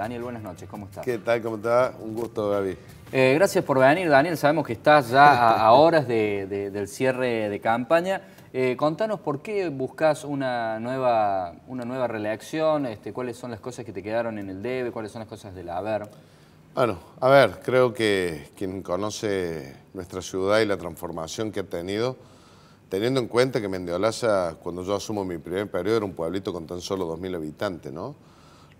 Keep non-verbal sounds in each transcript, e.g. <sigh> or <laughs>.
Daniel, buenas noches, ¿cómo estás? ¿Qué tal? ¿Cómo estás? Un gusto, Gaby. Eh, gracias por venir, Daniel. Sabemos que estás ya a, <laughs> horas del cierre de campaña. Eh, contanos por qué buscas una nueva, una nueva reelección, este, cuáles son las cosas que te quedaron en el debe, cuáles son las cosas del haber. Bueno, a ver, creo que quien conoce nuestra ciudad y la transformación que ha tenido, teniendo en cuenta que Mendeolaza, cuando yo asumo mi primer periodo, era un pueblito con tan solo 2.000 habitantes, ¿no?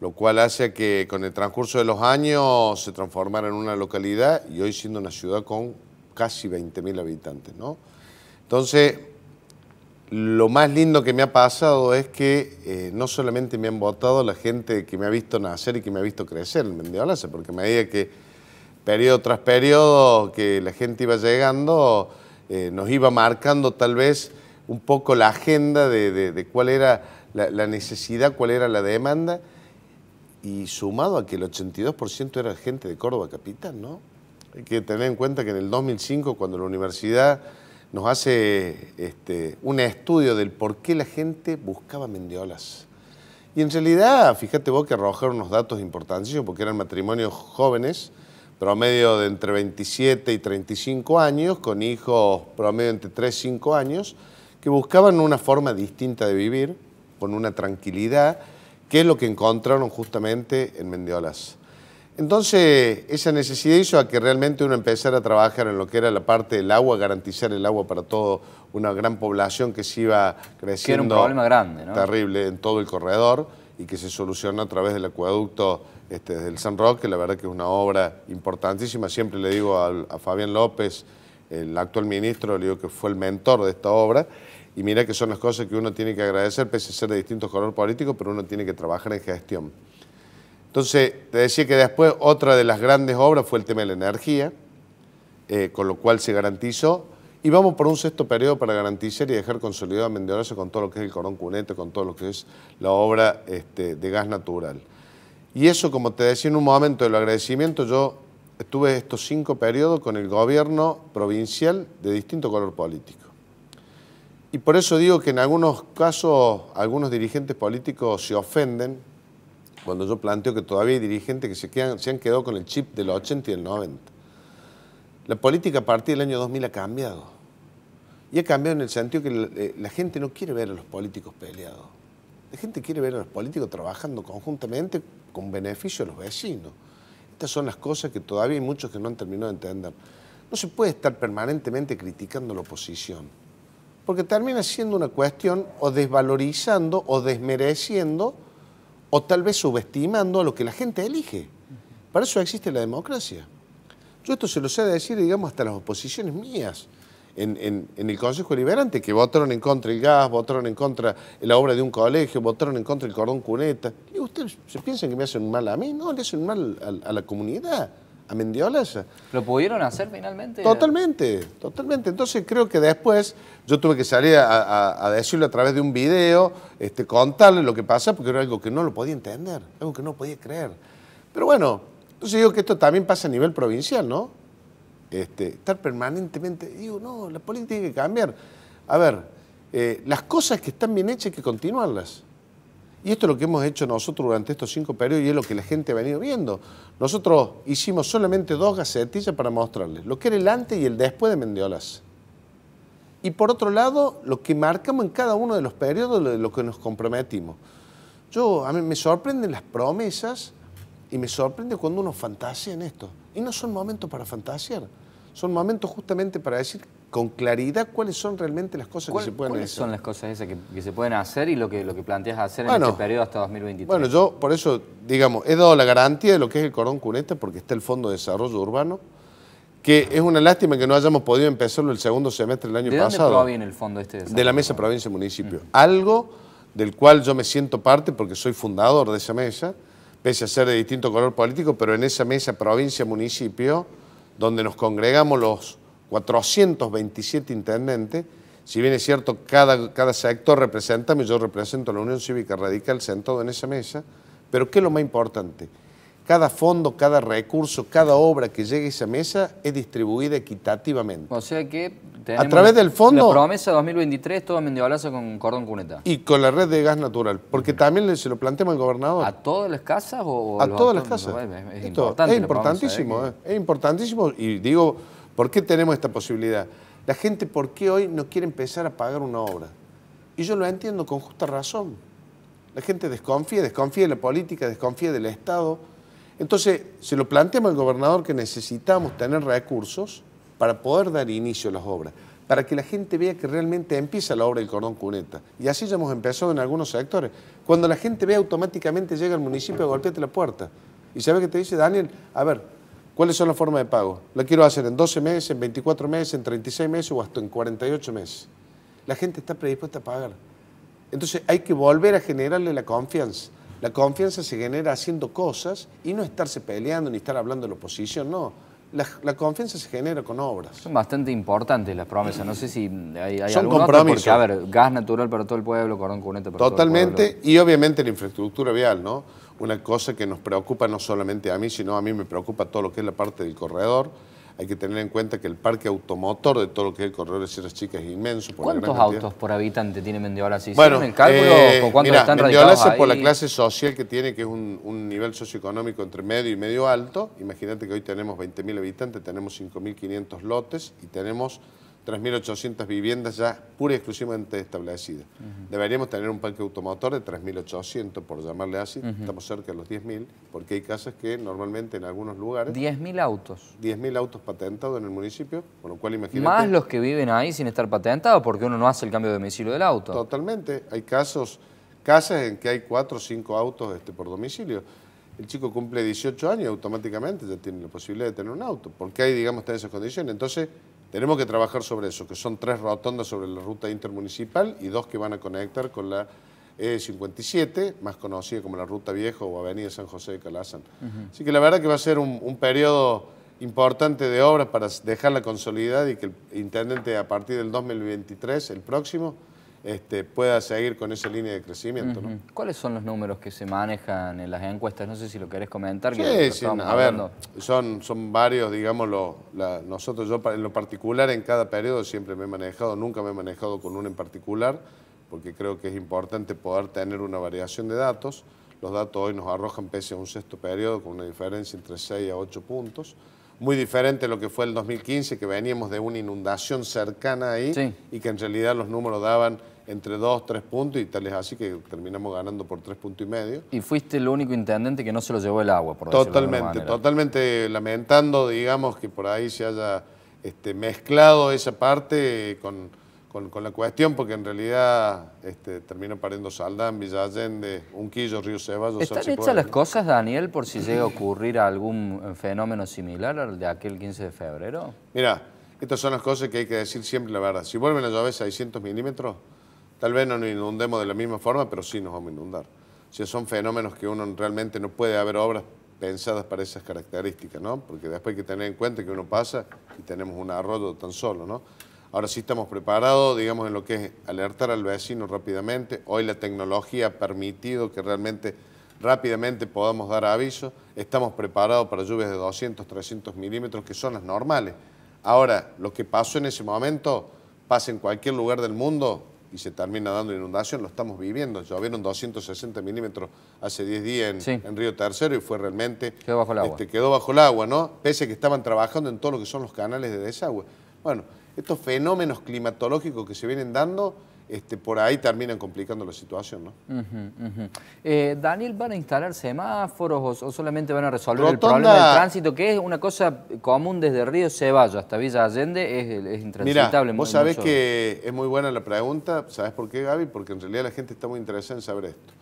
lo cual hace que con el transcurso de los años se transformara en una localidad y hoy siendo una ciudad con casi 20.000 habitantes. ¿no? Entonces, lo más lindo que me ha pasado es que eh, no solamente me han votado la gente que me ha visto nacer y que me ha visto crecer en Mendiolaza, porque me medida que periodo tras periodo que la gente iba llegando, eh, nos iba marcando tal vez un poco la agenda de, cuál era la necesidad, cuál era la demanda, y sumado a que el 82% era gente de Córdoba Capital, ¿no? Hay que tener en cuenta que en el 2005, cuando la universidad nos hace este, un estudio del por qué la gente buscaba mendiolas. Y en realidad, fíjate vos que arrojaron unos datos importantísimos, porque eran matrimonios jóvenes, promedio de entre 27 y 35 años, con hijos promedio entre 3 y 5 años, que buscaban una forma distinta de vivir, con una tranquilidad, que es lo que encontraron justamente en Mendiolas. Entonces, esa necesidad hizo a que realmente uno empezara a trabajar en lo que era la parte del agua, garantizar el agua para toda una gran población que se iba creciendo. Que era un problema grande, ¿no? Terrible en todo el corredor y que se soluciona a través del acueducto este, del San Roque, la verdad que es una obra importantísima. Siempre le digo a, a Fabián López, el actual ministro, le digo que fue el mentor de esta obra. Y mira que son las cosas que uno tiene que agradecer, pese a ser de distintos color políticos, pero uno tiene que trabajar en gestión. Entonces, te decía que después otra de las grandes obras fue el tema de la energía, eh, con lo cual se garantizó. Y vamos por un sexto periodo para garantizar y dejar consolidado a Mendoza con todo lo que es el Corón Cunete, con todo lo que es la obra este, de gas natural. Y eso, como te decía en un momento del agradecimiento, yo estuve estos cinco periodos con el gobierno provincial de distinto color político. Y por eso digo que en algunos casos algunos dirigentes políticos se ofenden cuando yo planteo que todavía hay dirigentes que se, quedan, se han quedado con el chip del 80 y el 90. La política a partir del año 2000 ha cambiado. Y ha cambiado en el sentido que eh, la, gente no quiere ver a los políticos peleados. La gente quiere ver a los políticos trabajando conjuntamente con beneficio de los vecinos. Estas son las cosas que todavía hay muchos que no han terminado de entender. No se puede estar permanentemente criticando la oposición porque termina siendo una cuestión o desvalorizando o desmereciendo o tal vez subestimando a lo que la gente elige. Para eso existe la democracia. Yo esto se lo sé decir, digamos, hasta las oposiciones mías en, el Consejo Liberante, que votaron en contra el gas, votaron en contra la obra de un colegio, votaron en contra el cordón cuneta. Y ustedes se piensan que me hacen mal a mí, no, le hacen mal a la comunidad a Mendiolas. ¿Lo pudieron hacer finalmente? Totalmente, totalmente. Entonces creo que después yo tuve que salir a, decirle a través de un video, este, contarle lo que pasa, porque era algo que no lo podía entender, algo que no podía creer. Pero bueno, entonces digo que esto también pasa a nivel provincial, ¿no? Este, estar permanentemente, digo, no, la política tiene que cambiar. A ver, eh, las cosas que están bien hechas hay que continuarlas. Y esto es lo que hemos hecho nosotros durante estos cinco periodos y es lo que la gente ha venido viendo. Nosotros hicimos solamente dos gacetillas para mostrarles lo que era el antes y el después de Mendiolas. Y por otro lado, lo que marcamos en cada uno de los periodos, lo, lo que nos comprometimos. Yo, a mí me sorprenden las promesas y me sorprende cuando uno fantasea en esto. Y no son momentos para fantasear son momentos justamente para decir con claridad cuáles son realmente las cosas que se pueden hacer. ¿Cuáles son las cosas esas que, se pueden hacer y lo que, lo que planteas hacer en este periodo hasta 2023? Bueno, yo por eso, digamos, he dado la garantía de lo que es el cordón cuneta porque está el Fondo de Desarrollo Urbano, que es una lástima que no hayamos podido empezarlo el segundo semestre del año pasado. ¿De dónde bien el fondo este? De, de la Mesa Provincia Municipio. Mm. Algo del cual yo me siento parte porque soy fundador de esa mesa, pese a ser de distinto color político, pero en esa mesa Provincia Municipio donde nos congregamos los 427 intendentes, si bien es cierto, cada, cada sector representa, yo represento a la Unión Cívica Radical sentado en esa mesa, pero ¿qué es lo más importante? cada fondo, cada recurso, cada obra que llegue a esa mesa es distribuida equitativamente. O sea que a través del fondo... La promesa 2023, todo Mendiolazo con cordón cuneta. Y con la red de gas natural, porque también se lo planteamos al gobernador. ¿A todas las casas? O, a todas las casas. Es, importante es importantísimo, ¿eh? Eh, es importantísimo. Y digo, ¿por qué tenemos esta posibilidad? La gente, ¿por qué hoy no quiere empezar a pagar una obra? Y yo lo entiendo con justa razón. La gente desconfía, desconfía de la política, desconfía del Estado entonces, se lo planteamos al gobernador que necesitamos tener recursos para poder dar inicio a las obras, para que la gente vea que realmente empieza la obra del cordón cuneta. Y así ya hemos empezado en algunos sectores. Cuando la gente ve automáticamente llega al municipio, golpeate la puerta. Y sabe que te dice, Daniel, a ver, ¿cuáles son las formas de pago? ¿La quiero hacer en 12 meses, en 24 meses, en 36 meses o hasta en 48 meses? La gente está predispuesta a pagar. Entonces hay que volver a generarle la confianza. La confianza se genera haciendo cosas y no estarse peleando ni estar hablando de la oposición, no. La, confianza se genera con obras. Son bastante importantes las promesas. No sé si hay, Son algún compromisos. porque, a ver, gas natural para todo el pueblo, corón cuneta para Totalmente, todo el y obviamente la infraestructura vial, ¿no? Una cosa que nos preocupa no solamente a mí, sino a mí me preocupa todo lo que es la parte del corredor hay que tener en cuenta que el parque automotor de todo lo que es el corredor de Sierras Chicas es inmenso. ¿Cuántos autos por habitante tiene Mendiola? Si bueno, en cálculo, eh, cuántos mira, están Mendiola es por la clase social que tiene, que es un, un nivel socioeconómico entre medio y medio alto. Imagínate que hoy tenemos 20.000 habitantes, tenemos 5.500 lotes y tenemos 3.800 viviendas ya pura y exclusivamente establecidas. Deberíamos tener un parque automotor de 3.800, por llamarle así. Estamos cerca de los 10.000, porque hay casas que normalmente en algunos lugares... 10.000 autos. 10.000 autos patentados en el municipio, con lo cual imagínate... Más los que viven ahí sin estar patentados, porque uno no hace el cambio de domicilio del auto. Totalmente. Hay casos, casas en que hay 4 o 5 autos este, por domicilio el chico cumple 18 años automáticamente ya tiene la posibilidad de tener un auto, porque hay, digamos, está esas condiciones. Entonces, tenemos que trabajar sobre eso, que son tres rotondas sobre la ruta intermunicipal y dos que van a conectar con la E57, más conocida como la Ruta Viejo o Avenida San José de Calazán. Así que la verdad que va a ser un, un periodo importante de obras para dejarla consolidada y que el intendente a partir del 2023, el próximo, este, pueda seguir con esa línea de crecimiento. ¿Cuáles son los números que se manejan en las encuestas? No sé si lo querés comentar. Sí, a ver, son, son varios, digamos, nosotros, yo en lo particular en cada periodo siempre me he manejado, nunca me he manejado con uno en particular, porque creo que es importante poder tener una variación de datos. Los datos hoy nos arrojan, pese a un sexto periodo, con una diferencia entre 6 a 8 puntos muy diferente a lo que fue el 2015, que veníamos de una inundación cercana ahí y que en realidad los números daban entre dos, tres puntos y tal es así que terminamos ganando por tres puntos y medio. Y fuiste el único intendente que no se lo llevó el agua, por Totalmente, de totalmente lamentando, digamos, que por ahí se haya este, mezclado esa parte con con, la cuestión, porque en realidad este, termina pariendo Saldán, Villa Allende, Unquillo, Río Ceballos. ¿Están hechas las cosas, Daniel, por si llega a ocurrir algún eh, fenómeno similar al de aquel 15 de febrero? Mira, estas son las cosas que hay que decir siempre la verdad. Si vuelven a llover 600 milímetros, tal vez no nos inundemos de la misma forma, pero sí nos vamos a inundar. si son fenómenos que uno realmente no puede haber obras pensadas para esas características, ¿no? Porque después hay que tener en cuenta que uno pasa y tenemos un arroyo tan solo, ¿no? Ahora sí estamos preparados, digamos, en lo que es alertar al vecino rápidamente. Hoy la tecnología ha permitido que realmente rápidamente podamos dar aviso. Estamos preparados para lluvias de 200, 300 milímetros, que son las normales. Ahora, lo que pasó en ese momento pasa en cualquier lugar del mundo y se termina dando inundación, lo estamos viviendo. Llovieron 260 milímetros hace 10 días en, Río Tercero y fue realmente... Quedó bajo el agua. Este, quedó bajo el agua, ¿no? Pese a que estaban trabajando en todo lo que son los canales de desagüe. Bueno, estos fenómenos climatológicos que se vienen dando, este, por ahí terminan complicando la situación. ¿no? Eh, Daniel, ¿van a instalar semáforos o, solamente van a resolver el problema del tránsito, que es una cosa común desde Río Ceballos hasta Villa Allende, es, intransitable? Mirá, vos sabés que es muy buena la pregunta, ¿sabés por qué, Gaby? Porque en realidad la gente está muy interesada en saber esto.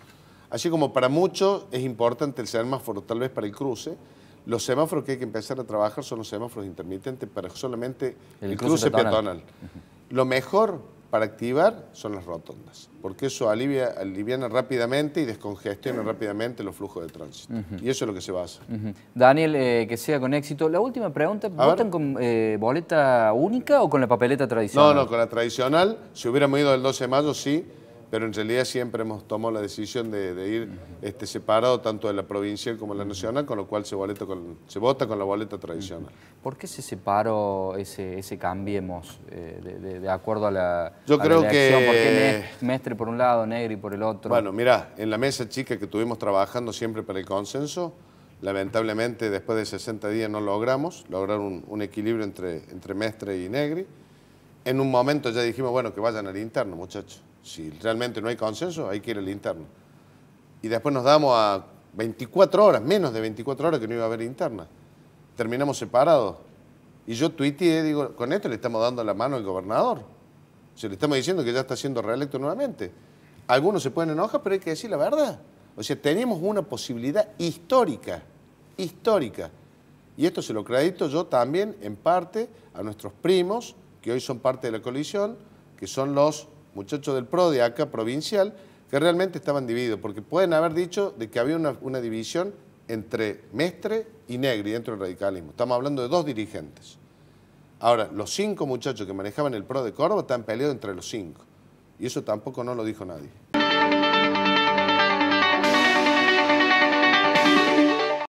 Así como para muchos es importante el semáforo, tal vez para el cruce, los semáforos que hay que empezar a trabajar son los semáforos intermitentes para solamente el, cruce, peatonal. Lo mejor para activar son las rotondas, porque eso alivia, aliviana rápidamente y descongestiona rápidamente los flujos de tránsito. Y eso es lo que se basa. Daniel, eh, que sea con éxito. La última pregunta, ¿votan con eh, boleta única o con la papeleta tradicional? No, no, con la tradicional. Si hubiéramos ido el 12 de mayo, sí pero en realidad siempre hemos tomado la decisión de, ir este, separado tanto de la provincial como de la nacional, con lo cual se, vota con la boleta tradicional. ¿Por qué se separó ese, ese cambiemos eh, de, acuerdo a la Yo creo que... ¿Por qué Mestre por un lado, Negri por el otro? Bueno, mira, en la mesa chica que tuvimos trabajando siempre para el consenso, lamentablemente después de 60 días no logramos lograr un, equilibrio entre, entre Mestre y Negri. En un momento ya dijimos, bueno, que vayan al interno, muchachos si realmente no hay consenso, hay que ir al interno. Y después nos damos a 24 horas, menos de 24 horas que no iba a haber interna. Terminamos separados. Y yo tuiteé, digo, con esto le estamos dando la mano al gobernador. se le estamos diciendo que ya está siendo reelecto nuevamente. Algunos se pueden enojar, pero hay que decir la verdad. O sea, tenemos una posibilidad histórica, histórica. Y esto se lo crédito yo también, en parte, a nuestros primos, que hoy son parte de la coalición, que son los muchachos del PRO de acá provincial que realmente estaban divididos, porque pueden haber dicho de que había una, división entre Mestre y Negri dentro del radicalismo. Estamos hablando de dos dirigentes. Ahora, los cinco muchachos que manejaban el PRO de Córdoba están peleados entre los cinco. Y eso tampoco no lo dijo nadie.